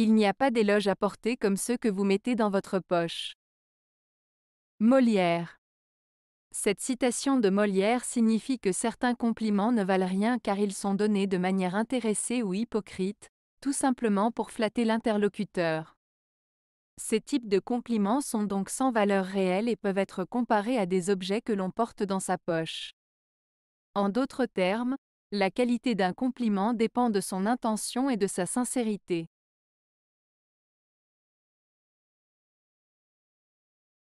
Il n'y a pas d'éloge à porter comme ceux que vous mettez dans votre poche. Molière. Cette citation de Molière signifie que certains compliments ne valent rien car ils sont donnés de manière intéressée ou hypocrite, tout simplement pour flatter l'interlocuteur. Ces types de compliments sont donc sans valeur réelle et peuvent être comparés à des objets que l'on porte dans sa poche. En d'autres termes, la qualité d'un compliment dépend de son intention et de sa sincérité.